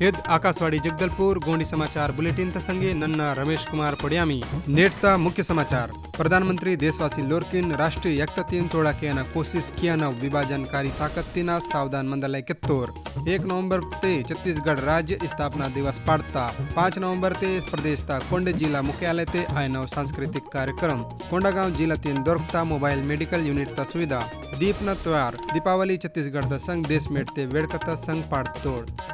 head Akashvani Jagdalpur Gondi समाचार bulletin संगे नन्ना रमेश कुमार पड़ियामी नेटता मुख्य समाचार प्रधानमंत्री देशवासी लोरकिन राष्ट्रीय एकततीन तोड़ाकेयन कोशिश कियान विभाजनकारी ताकत्तीन सावधान मंडल कित्तूर एक नवंबर ते छत्तीसगढ़ राज्य स्थापना दिवस पाड़ता पांच नवंबर ते प्रदेश ता कोंडे जिला मुख्यालय ते आयनव सांस्कृतिक कार्यक्रम कोंडागांव जिला तीन दोर्खता मोबाइल मेडिकल यूनिट ता सुविधा दीप न त्योहार दीपावली छत्तीसगढ़ संघ देश मेट ते वेड़कता संघ पाड़ तोड़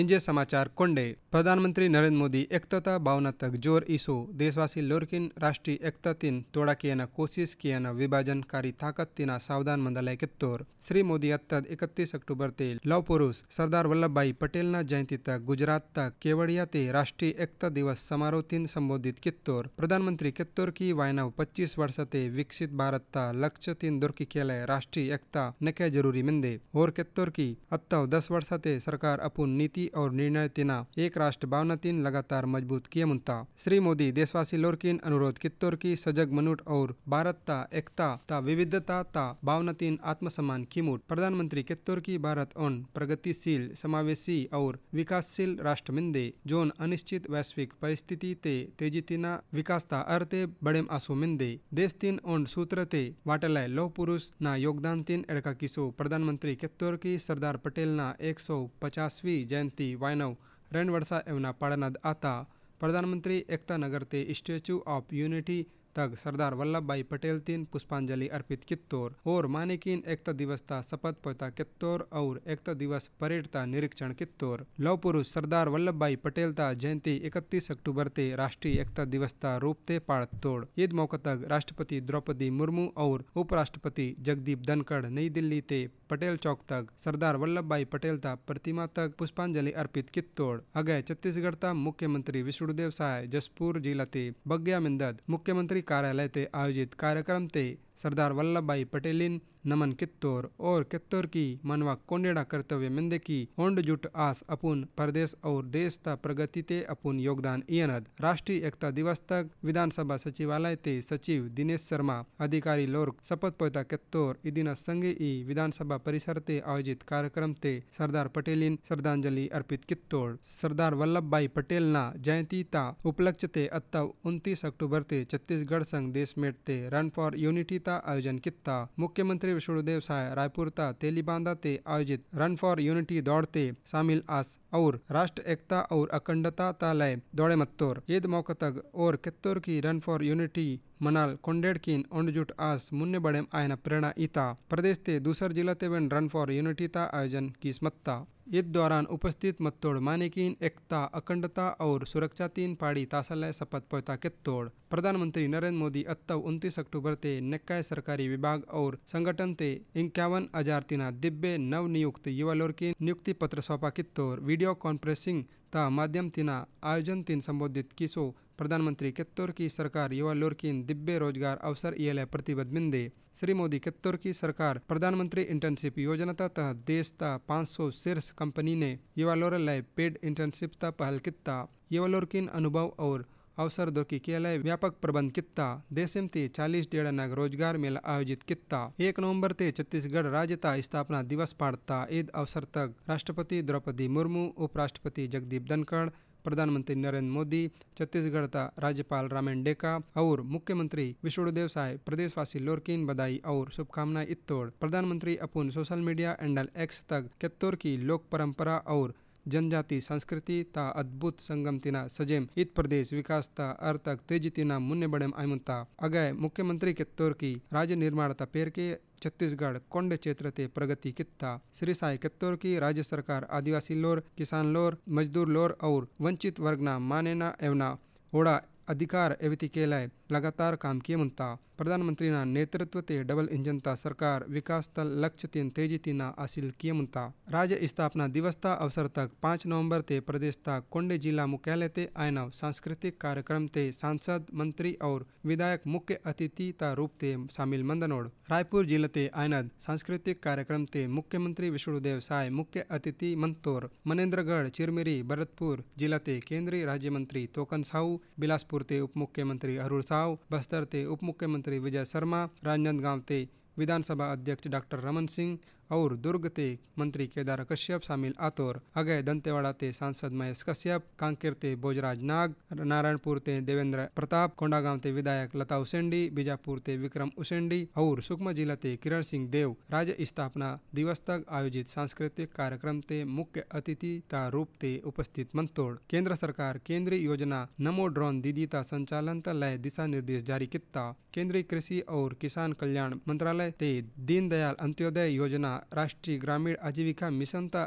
इंजे समाचार कोंडे प्रधानमंत्री नरेंद्र मोदी एकता भावना तक जोर ईसो देशवासी लोरकिन राष्ट्रीय एकता तीन तोड़ाकियन कोशिश कियन विभाजनकारी ताकत तीना सावधान मंदालय कित्तोर श्री मोदी अत्तद इकतीस अक्टूबर ते लव पुरुष सरदार वल्लभ भाई पटेल ना जयंती तक गुजरात तक केवड़िया ते राष्ट्रीय एकता दिवस समारोह तीन संबोधित कित्तोर प्रधानमंत्री कित्तोर की वायना पच्चीस वर्ष ते विकसित भारत ता लक्ष्य तीन दुर्की केलय राष्ट्रीय एकता नके जरूरी मिंदे और कित्तोर की अत्ता दस वर्ष ते सरकार अपुन नीति की और निर्णय तेना एक राष्ट्र भावना तीन लगातार मजबूत किए मुनता श्री मोदी देशवासी लोरकिन अनुरोध कित्तौर की सजग मनुट और भारत ता एकता ता विविधता ता भावना तीन आत्मसम्मान की मूट प्रधानमंत्री कित्तौर की भारत उन प्रगतिशील समावेशी और विकासशील राष्ट्र मिंदे जोन अनिश्चित वैश्विक परिस्थिति ते तेजी तीना विकास ता अर्थे बड़े आंसू मिंदे देश तीन उन सूत्र ते वाटलाय लौह पुरुष ना योगदान तीन एड़का किसो प्रधानमंत्री कित्तौर की सरदार पटेल ना एक सौ पचासवी जयंती जयंती वायनव रणवरसा એમના પાળનાદ આતા પ્રધાનમંત્રી એકતા નગર તે સ્ટેચ્યू ऑफ यूनिटी तक सरदार वल्लभ भाई पटेल तीन पुष्पांजलि अर्पित कित्तौर और मानिकीन एकता दिवस का शपथ पता कित्तौर और एकता दिवस परेड का निरीक्षण कित्तौर लव पुरुष सरदार वल्लभ भाई पटेल का जयंती इकतीस अक्टूबर ते राष्ट्रीय एकता दिवस का रूप ते पाड़तोड़ ईद मौका तक राष्ट्रपति द्रौपदी मुर्मू और उपराष्ट्रपति जगदीप धनखड़ नई दिल्ली ते पटेल चौक तक सरदार वल्लभ भाई पटेल तक प्रतिमा तक पुष्पांजलि अर्पित की कित्तौड़ अगय छत्तीसगढ़ तक मुख्यमंत्री विष्णुदेव साय जसपुर जिला ते बग्या मिंदत मुख्यमंत्री कार्यालय ते आयोजित कार्यक्रम ते सरदार वल्लभ भाई पटेलिन नमन कित्तौर और कित्तौर की मनवा कोंडेड़ा कर्तव्य मिंदे की होंड जुट आस अपुन प्रदेश और देश ता प्रगति ते अपुन योगदान इनद राष्ट्रीय एकता दिवस तक विधानसभा सचिवालय ते सचिव दिनेश शर्मा अधिकारी लोर शपथ पोता कित्तौर इदिन संगे ई विधानसभा परिसर ते आयोजित कार्यक्रम ते सरदार पटेलिन श्रद्धांजलि अर्पित कित्तौर सरदार वल्लभ भाई पटेल न जयंती ता उपलक्ष्य ते अत्तव उनतीस अक्टूबर ते छत्तीसगढ़ संघ देश मेट ते रन फॉर यूनिटी का आयोजन किया मुख्यमंत्री विष्णुदेव साय रायपुरता तेलीबांधा ते आयोजित रन फॉर यूनिटी दौड़ते शामिल आस और राष्ट्र एकता और अखंडता तालय दौड़े मत्तोर ईद मौका तक और कित्तोर की रन फॉर यूनिटी मनाल कोंडेडकीन ओंडजुट आस मुन्ने बड़ेम आयन प्रेरणा इता प्रदेश ते दूसर जिला तेवन रन फॉर यूनिटी ता आयोजन की स्मत्ता इस दौरान उपस्थित मत्तोड़ की एकता अखंडता और सुरक्षा तीन पाड़ी तासल शपथ पोता तोड़ प्रधानमंत्री नरेंद्र मोदी अत्तव उनतीस अक्टूबर ते नक्का सरकारी विभाग और संगठन ते इक्यावन हजार तीना दिव्य नव नियुक्त युवा लोर की नियुक्ति पत्र सौंपा कित्तौर वीडियो कॉन्फ्रेंसिंग ता माध्यम तीना आयोजन तीन संबोधित किसो प्रधानमंत्री ಪ್ರಧಾನಮಂತ್ರಿ ಕೆತ್ತೋರ್ಕಿ ಸರ್ಕಾರ ಯುವ ಲೋರ್ಕಿನ್ दिव्य रोजगार अवसर प्रतिबद्ध मिंदे श्री मोदी कित्तौर की सरकार प्रधानमंत्री इंटर्नशिप योजना तहत देश ता पाँच सौ शीर्ष कंपनी ने युवा लोर लय पेड इंटर्नशिप ता पहल कित्ता युवालोर किन अनुभव और अवसर दो की के लिए व्यापक प्रबंध कित्ता देशम ते चालीस डेढ़ नग रोजगार मेला आयोजित किता एक नवंबर ते छत्तीसगढ़ राज्यता स्थापना दिवस पाड़ता ईद अवसर तक राष्ट्रपति द्रौपदी मुर्मू उपराष्ट्रपति जगदीप धनखड़ प्रधानमंत्री नरेंद्र मोदी छत्तीसगढ़ का राज्यपाल रामेन डेका और मुख्यमंत्री विष्णुदेव साय प्रदेशवासी लोरकिन बधाई और शुभकामनाएं इतोड़ प्रधानमंत्री अपन सोशल मीडिया एंडल एक्स तक कित्तौर की लोक परंपरा और जनजाति संस्कृति ता अद्भुत संगम तिना सजेम इत प्रदेश विकास ता अर्थक तेजी तिना मुन्ने बड़ेम आयमुता अगय मुख्यमंत्री के तौर की राज्य निर्माण ता पेर के छत्तीसगढ़ कोंड क्षेत्र ते प्रगति कित्ता श्री साई कित्तौर की राज्य सरकार आदिवासी लोर किसान लोर मजदूर लोर और वंचित वर्ग न मानेना एवना होड़ा अधिकार एवती केलाय लगातार काम किए मुंता प्रधानमंत्री ना नेतृत्व ते डबल इंजन ता सरकार विकास तल लक्ष्य तीन तेजी तीना हासिल किए मुंता राज्य स्थापना दिवस ता अवसर तक पाँच नवंबर ते प्रदेश ता कोंडे जिला मुख्यालय ते आयनव सांस्कृतिक कार्यक्रम ते सांसद मंत्री और विधायक मुख्य अतिथि ता रूप ते शामिल मंदनोड़ रायपुर जिले ते आयनद सांस्कृतिक कार्यक्रम ते मुख्यमंत्री विष्णुदेव साय मुख्य अतिथि मंतोर मनेन्द्रगढ़ चिरमिरी भरतपुर जिला ते केंद्रीय राज्य मंत्री तोकन साहू बिलासपुर ते उप मुख्यमंत्री अरुण साहू राव बस्तर उप मुख्यमंत्री विजय शर्मा राजनांदगांव ते विधानसभा अध्यक्ष डॉक्टर रमन सिंह और दुर्ग ते मंत्री केदार कश्यप शामिल आतोर अगय दंतेवाड़ा ते सांसद महेश कश्यप कांकेर ते भोजराज नाग नारायणपुर ते देवेंद्र प्रताप कोंडागांव ते विधायक लता उसेंडी बीजापुर ते विक्रम उसेंडी और सुकमा जिला ते किरण सिंह देव राज्य स्थापना दिवस तक आयोजित सांस्कृतिक कार्यक्रम ते मुख्य अतिथि ता रूप ते उपस्थित मंत्रोड़ केंद्र सरकार केंद्रीय योजना नमो ड्रोन दीदी ता संचालन ता लय दिशा निर्देश जारी किता केंद्रीय कृषि और किसान कल्याण मंत्रालय ते दीनदयाल अंत्योदय योजना राष्ट्रीय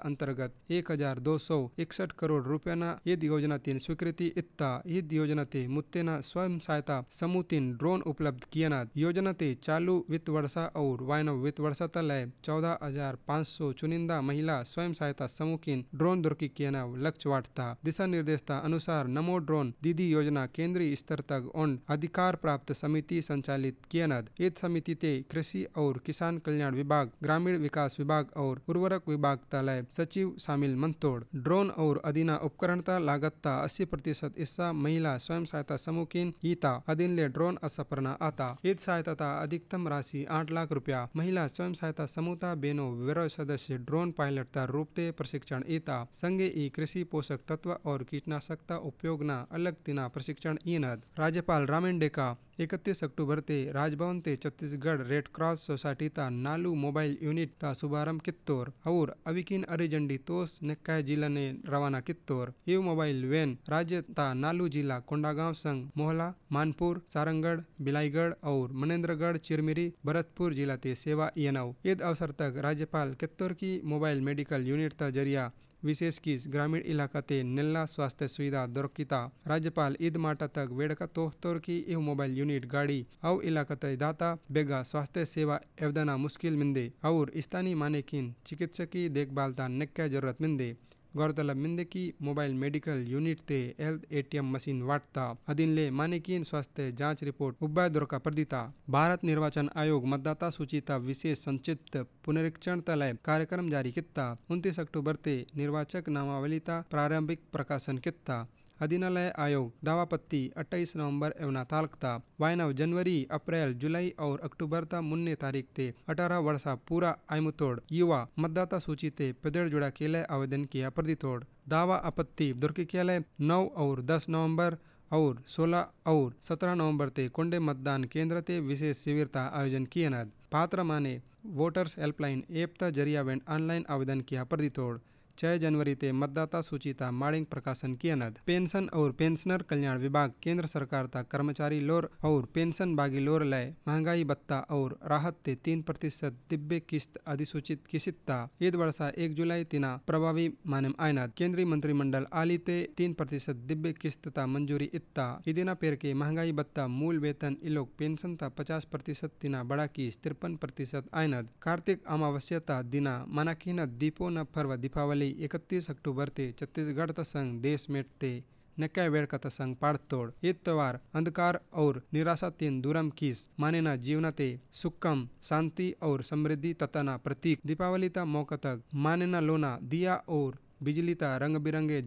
अंतर्गत एक हजार दो सौ इकसठ करोड़ હજાર દોસો એકસઠ કરોડ રૂપિયાના ઈદ યોજનાતીન સ્વીકૃತಿ ಇತ್ತಾ ઈદ યોજનાતે स्वयं सहायता समूह तीन ड्रोन उपलब्ध योजना ते चालू वित्त वर्षा और वायनव वित्त वर्षा तलय चौदह हजार पाँच सौ चुनिंदा महिला स्वयं सहायता समूह की ड्रोन दुर्की ना लक्ष्य वाटता दिशा निर्देशता अनुसार नमो ड्रोन दीदी योजना केंद्रीय स्तर तक और अधिकार प्राप्त समिति संचालित ना ईद समिति ते कृषि और किसान कल्याण विभाग ग्रामीण विकास विकास विभाग और उर्वरक विभाग तलैब सचिव शामिल मंतोड़ ड्रोन और अधीना उपकरण का लागत का अस्सी प्रतिशत हिस्सा महिला स्वयं सहायता समूह की ईता अधीन ले ड्रोन असफरना आता इस सहायता का अधिकतम राशि आठ लाख रुपया महिला स्वयं सहायता समूह का बेनो विरोध सदस्य ड्रोन पायलट का रूप प्रशिक्षण ईता संगे ई कृषि पोषक तत्व और कीटनाशक का उपयोग न अलग तिना प्रशिक्षण ईनद राज्यपाल रामेंडे का એકત્રીસ अक्टूबर ते राजभवन ते छत्तीसगढ़ रेड क्रॉस सोसाइटी ता नालू मोबाइल यूनिट ता शुभारंभ कित्तौर और अविकिन अरिजंडी तोस नक्का जिला ने रवाना कित्तौर ये मोबाइल वैन राज्य ता नालू जिला कोंडागांव संघ मोहला मानपुर सारंगढ़ बिलाईगढ़ और मनेन्द्रगढ़ चिरमिरी भरतपुर जिला ते सेवा यनव ईद अवसर तक राज्यपाल कित्तौर की मोबाइल मेडिकल यूनिट ता जरिया विशेष कीस ग्रामीण ते नेल्ला स्वास्थ्य सुविधा दौरकिता राज्यपाल ईद माटा तक वेड़क तोहतोर की एव मोबाइल यूनिट गाड़ी अव ते दाता बेगा स्वास्थ्य सेवा एवदना मुश्किल मिंदे और स्थानीय माने किन देखभाल देखभालता नक्का जरूरत मिंदे गौरतलब मिंदकी मोबाइल मेडिकल यूनिट ते हेल्थ एटीएम मशीन वाटता अधीनले मानिकीन स्वास्थ्य जांच रिपोर्ट उब्बाय पर प्रदीता भारत निर्वाचन आयोग मतदाता सूचीता विशेष संचित पुनरीक्षण तलय कार्यक्रम जारी किता उन्तीस अक्टूबर ते निर्वाचक ता प्रारंभिक प्रकाशन किता अधीनालय आयोग दावापत्ति 28 नवंबर एवं तालक था वायनव जनवरी अप्रैल जुलाई और अक्टूबर ता मुन्ने तारीख ते 18 वर्षा पूरा आयमुतोड़ युवा मतदाता सूची ते पेदड़ जुड़ा के लिए आवेदन किया प्रदितोड़ दावा आपत्ति दुर्ग के लिए नौ और दस नवम्बर और 16 और 17 नवंबर ते कोंडे मतदान केंद्र ते विशेष शिविर का आयोजन किया पात्र माने वोटर्स हेल्पलाइन ऐप का जरिया ऑनलाइन आवेदन किया प्रदितोड़ छह जनवरी ते मतदाता सूची ता माणिंग प्रकाशन कियनद पेंशन और पेंशनर कल्याण विभाग केंद्र सरकार ता कर्मचारी लोर और पेंशन बागी लोर लय महंगाई भत्ता और राहत ते तीन प्रतिशत दिव्य किस्त अधिसूचित किसित ता ईद वर्षा एक जुलाई तिना प्रभावी मानम आयनद केंद्रीय मंत्रिमंडल आली ते तीन प्रतिशत दिव्य किस्त ता मंजूरी इत्ता ईदिना पेर के महंगाई भत्ता मूल वेतन इलोक पेंशन ता पचास प्रतिशत तीना बड़ा किस्त तिरपन प्रतिशत आयनद कार्तिक अमावस्या ता दिना मनाखीना दीपो न फरवा दीपावली साली 31 अक्टूबर ते छत्तीसगढ़ तसंग देश में ते नक्या वेड़ का तसंग पाडतोड हे तवार अंधकार और निराशा तीन दुरम किस मानेना जीवना ते सुक्कम शांति और समृद्धि तताना प्रतीक दीपावली ता मौका तक मानेना लोना दिया और ಬಿಜಿಲಿತ रंग बिरंगे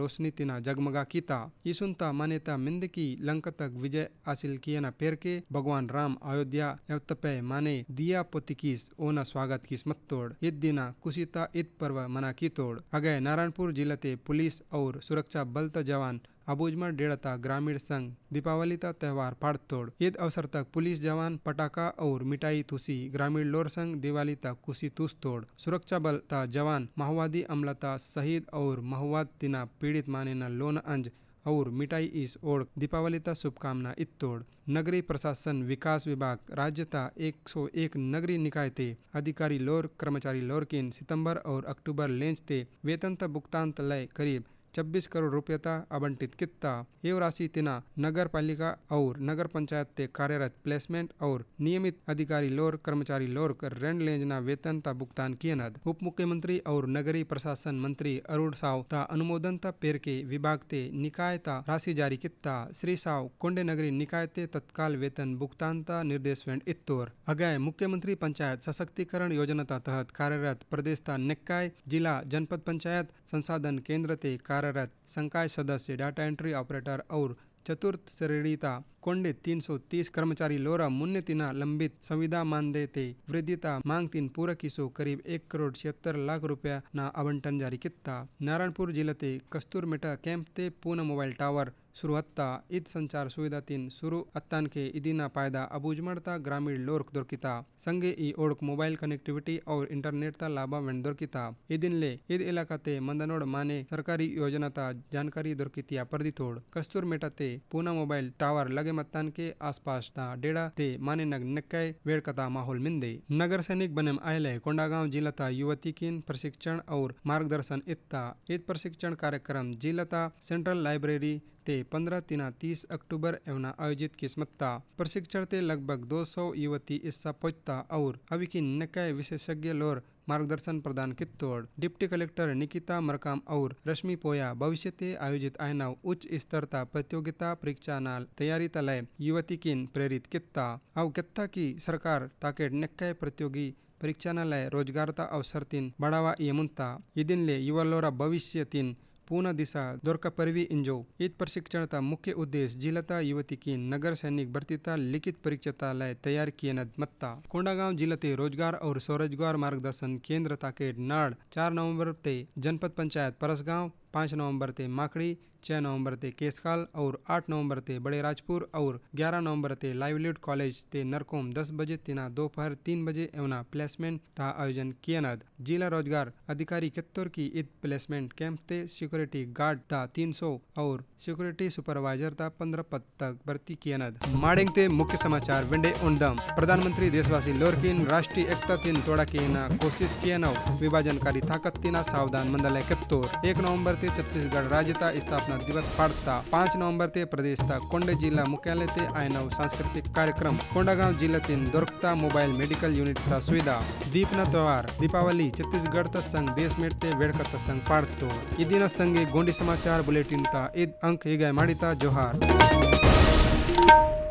रोशनी तिना जगमगा किता ईसुनता मान्यता मिंद की लंक तक विजय हासिल किया न पेर के भगवान राम अयोध्या एवतपे माने दिया पोतिकीस ओना स्वागत किस मत तोड़ ईद दिना कुशिता ईद पर्व मना की तोड़ अगय नारायणपुर ते पुलिस और सुरक्षा बल जवान आबूजमर डेढ़ता ग्रामीण संघ दीपावली का त्यौहार तोड़ ईद अवसर तक पुलिस जवान पटाखा और मिठाई तुसी ग्रामीण लोर संघ दिवाली तक कुशी तुस तोड़ सुरक्षा बल ता जवान माओवादी अमलता शहीद और माओवाद तिना पीड़ित माने न लोन अंज और मिठाई इस ओढ़ दीपावली का शुभकामना इतोड़ नगरी प्रशासन विकास विभाग राज्यता 101 नगरीय निकाय ते अधिकारी लोर कर्मचारी लोर किन सितंबर और अक्टूबर लेंच ते वेतन तक भुगतान लय करीब छब्बीस करोड़ रुपये आवंटित किता एव राशि तिना नगर पालिका और नगर पंचायत ते कार्यरत प्लेसमेंट और नियमित अधिकारी लोर कर्मचारी लोर कर रेंट लेंजना वेतन ता भुगतान किए नद उप मुख्यमंत्री और नगरी प्रशासन मंत्री अरुण साव ता अनुमोदन ता पेर के विभाग ते निकाय ता राशि जारी किता श्री साव कोंडे नगरी निकाय ते तत्काल वेतन भुगतान ता निर्देश वेंड इतोर अगय मुख्यमंत्री पंचायत सशक्तिकरण योजना तहत कार्यरत प्रदेश ता निकाय जिला जनपद पंचायत संसाधन केंद्र ते कार्यरत संकाय सदस्य डाटा एंट्री ऑपरेटर और चतुर्थ श्रेणीता कोंडे 330 कर्मचारी लोरा मुन्नतिना लंबित संविदा मानदे ते वृद्धिता मांग तीन पूरा किसो करीब एक करोड़ छिहत्तर लाख रुपया ना आवंटन जारी किता नारायणपुर जिले ते कस्तूर मेटा कैंप ते पूना मोबाइल टावर सुरु ईद संचार सुविधा तीन शुरू अत्तान के ना पायदा अबूजमड़ता ग्रामीण लोर्क दुर्किता संगे ई ओड़क मोबाइल कनेक्टिविटी और इंटरनेट ता लाभा वेंड दोर्किता इदिन ले ईद इलाका ते मंदनोड़ माने सरकारी योजना ता जानकारी दी थोड़ कस्तूर मेटा ते पूना मोबाइल टावर लगे मत्तान के पास ता डेड़ा ते माने नग नक्काय वेड़कता माहौल मिंदे नगर सैनिक बने आयले कोंडागांव जिला ता युवती किन प्रशिक्षण और मार्गदर्शन इत्ता ईद प्रशिक्षण कार्यक्रम जिला ता सेंट्रल लाइब्रेरी તે પંદર તીના ત્રીસ अक्टूबर एवना आयोजित किस्मतता प्रशिक्षण ते लगभग 200 युवती हिस्सा पहुंचता और अभी की नकाय विशेषज्ञ लोर मार्गदर्शन प्रदान कित्तौड़ डिप्टी कलेक्टर निकिता मरकाम और रश्मि पोया भविष्य ते आयोजित आयनाव उच्च स्तरता प्रतियोगिता परीक्षा नाल तैयारी तलय युवती किन प्रेरित किता अव कित्ता की सरकार ताके नकाय प्रतियोगी परीक्षा नालय रोजगारता अवसर तीन बढ़ावा ये मुंता ये दिन ले युवा लोरा भविष्य तीन पूर्ण दिशा द्वारकापर्वी इंजो इत प्रशिक्षण का मुख्य उद्देश्य जिलता युवती की नगर सैनिक भर्तीता लिखित परीक्षा लय तैयार किए मत्ता कोंडागांव के रोजगार और स्वरोजगार मार्गदर्शन केंद्र ताकेट नाड़ चार नवंबर ते जनपद पंचायत परसगांव पांच नवंबर ते माकड़ी छः नवंबर ते केसकाल और आठ नवंबर ते बड़े राजपुर और ग्यारह नवंबर ते लाइवलीड कॉलेज ते नरकोम दस बजे तेना दोपहर तीन बजे एवना प्लेसमेंट का आयोजन किया नद जिला रोजगार अधिकारी कित्तौर की ईद प्लेसमेंट कैंप ते सिक्योरिटी गार्ड था तीन सौ और सिक्योरिटी सुपरवाइजर था पंद्रह पद तक भर्ती किया नद माडिंग ते मुख्य समाचार विंडे उन्दम प्रधानमंत्री देशवासी लोरकिन राष्ट्रीय एकता तीन तोड़ा के न कोशिश किया नव विभाजनकारी ताकत तीना सावधान मंडल इकहत्तर एक नवम्बर ते छत्तीसगढ़ राज्य ता स्थापना स्थापना दिवस पाड़ता पांच नवंबर ते प्रदेश का कोंड जिला मुख्यालय ते आयनव सांस्कृतिक कार्यक्रम कोंडागांव तीन दुर्गता मोबाइल मेडिकल का सुविधा दीपना त्योहार दीपावली छत्तीसगढ़ त संघ बेसमेंट ते वेडकत संघ पाडतो गोंडी समाचार बुलेटिन ಗೋಂಡಿ ಸಮಾಚಾರ ಬುಲೆಟಿನ್ ತಾ ಇದ್ ಅಂಕ್ ಹೀಗೆ ಮಾಡಿತಾ ಜೋಹಾರ್